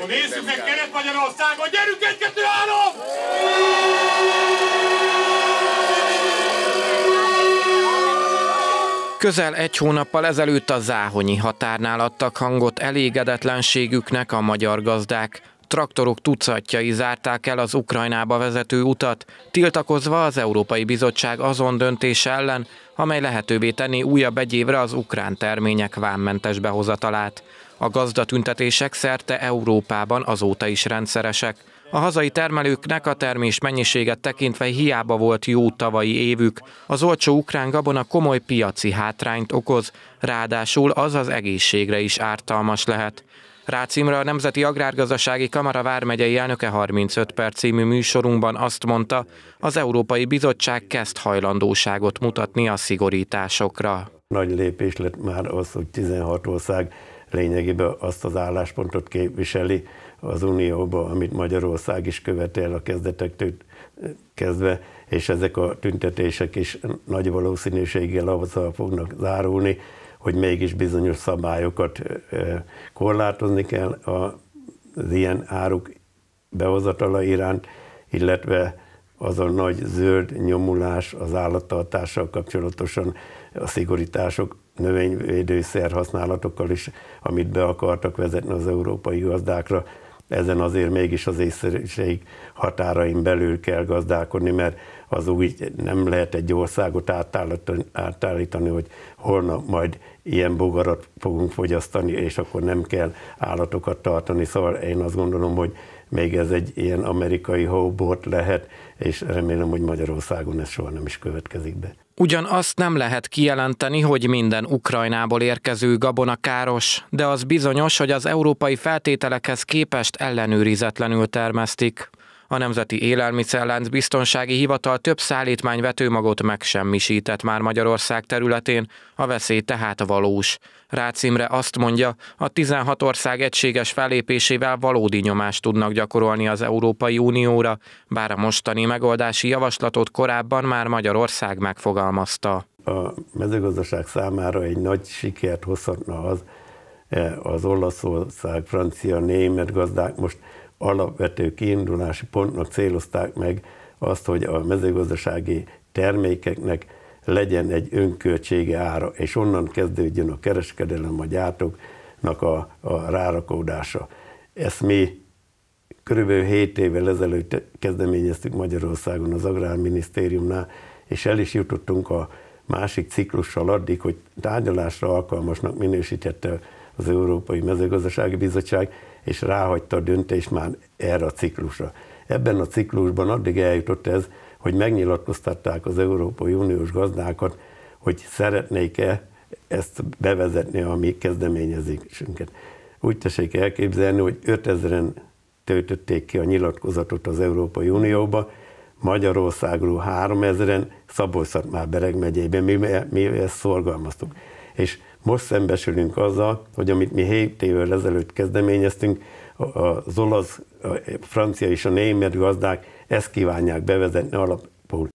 Akkor nézzük meg Kelet-Magyarországon, gyerünk egy-kettő három! Közel egy hónappal ezelőtt a záhonyi határnál adtak hangot elégedetlenségüknek a magyar gazdák. Traktorok tucatjai zárták el az Ukrajnába vezető utat, tiltakozva az Európai Bizottság azon döntése ellen, amely lehetővé tenni újabb egy évre az ukrán termények vámmentes behozatalát. A gazdatüntetések szerte Európában azóta is rendszeresek. A hazai termelőknek a termés mennyiséget tekintve hiába volt jó tavalyi évük. Az olcsó ukrán gabona komoly piaci hátrányt okoz, ráadásul az az egészségre is ártalmas lehet. Rácimra a Nemzeti Agrárgazdasági Kamara vármegyei elnöke 35 perc című műsorunkban azt mondta, az Európai Bizottság kezd hajlandóságot mutatni a szigorításokra. Nagy lépés lett már az, hogy 16 ország lényegében azt az álláspontot képviseli az Unióba, amit Magyarország is követel a kezdetektől kezdve, és ezek a tüntetések is nagy valószínűséggel azzal fognak zárulni, hogy mégis bizonyos szabályokat korlátozni kell az ilyen áruk behozatala iránt, illetve az a nagy zöld nyomulás az állattartással kapcsolatosan, a szigorítások, növényvédőszer használatokkal is, amit be akartak vezetni az európai gazdákra, ezen azért mégis az észreiség határain belül kell gazdálkodni, mert az úgy nem lehet egy országot átállítani, hogy holnap majd ilyen bogarat fogunk fogyasztani, és akkor nem kell állatokat tartani. Szóval én azt gondolom, hogy még ez egy ilyen amerikai hóbort lehet, és remélem, hogy Magyarországon ez soha nem is következik be. Ugyan azt nem lehet kijelenteni, hogy minden Ukrajnából érkező gabona káros, de az bizonyos, hogy az európai feltételekhez képest ellenőrizetlenül termesztik. A Nemzeti Élelmiszerlánc Biztonsági Hivatal több vetőmagot megsemmisített már Magyarország területén, a veszély tehát valós. Rácimre azt mondja, a 16 ország egységes fellépésével valódi nyomást tudnak gyakorolni az Európai Unióra, bár a mostani megoldási javaslatot korábban már Magyarország megfogalmazta. A mezőgazdaság számára egy nagy sikert hozhatna az, eh, az Olaszország, Francia, Német gazdák most alapvető kiindulási pontnak célozták meg azt, hogy a mezőgazdasági termékeknek legyen egy önköltsége ára, és onnan kezdődjön a kereskedelem a gyártóknak a, a rárakódása. Ezt mi körülbelül 7 évvel ezelőtt kezdeményeztük Magyarországon az Agrárminisztériumnál, és el is jutottunk a másik ciklussal addig, hogy tárgyalásra alkalmasnak minősítette az Európai Mezőgazdasági Bizottság, és ráhagyta a döntést már erre a ciklusra. Ebben a ciklusban addig eljutott ez, hogy megnyilatkoztatták az Európai Uniós gazdákat, hogy szeretnék-e ezt bevezetni a mi kezdeményezésünket. Úgy tessék elképzelni, hogy 5000-en töltötték ki a nyilatkozatot az Európai Unióba, Magyarországról 3000-en, szabolcs már Bereg megyében, mi, mi ezt szorgalmaztuk. És most szembesülünk azzal, hogy amit mi 7 évvel ezelőtt kezdeményeztünk, az olasz, a francia és a német gazdák ezt kívánják bevezetni alap,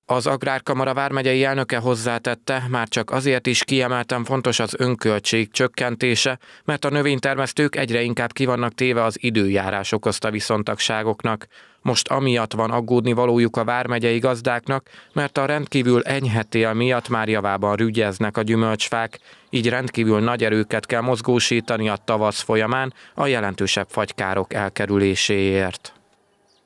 Az Agrárkamara vármegyei elnöke hozzátette, már csak azért is kiemelten fontos az önköltség csökkentése, mert a növénytermesztők egyre inkább kivannak téve az időjárás okozta viszontagságoknak. Most amiatt van aggódni valójuk a vármegyei gazdáknak, mert a rendkívül enyhetél miatt már javában rügyeznek a gyümölcsfák, így rendkívül nagy erőket kell mozgósítani a tavasz folyamán a jelentősebb fagykárok elkerüléséért.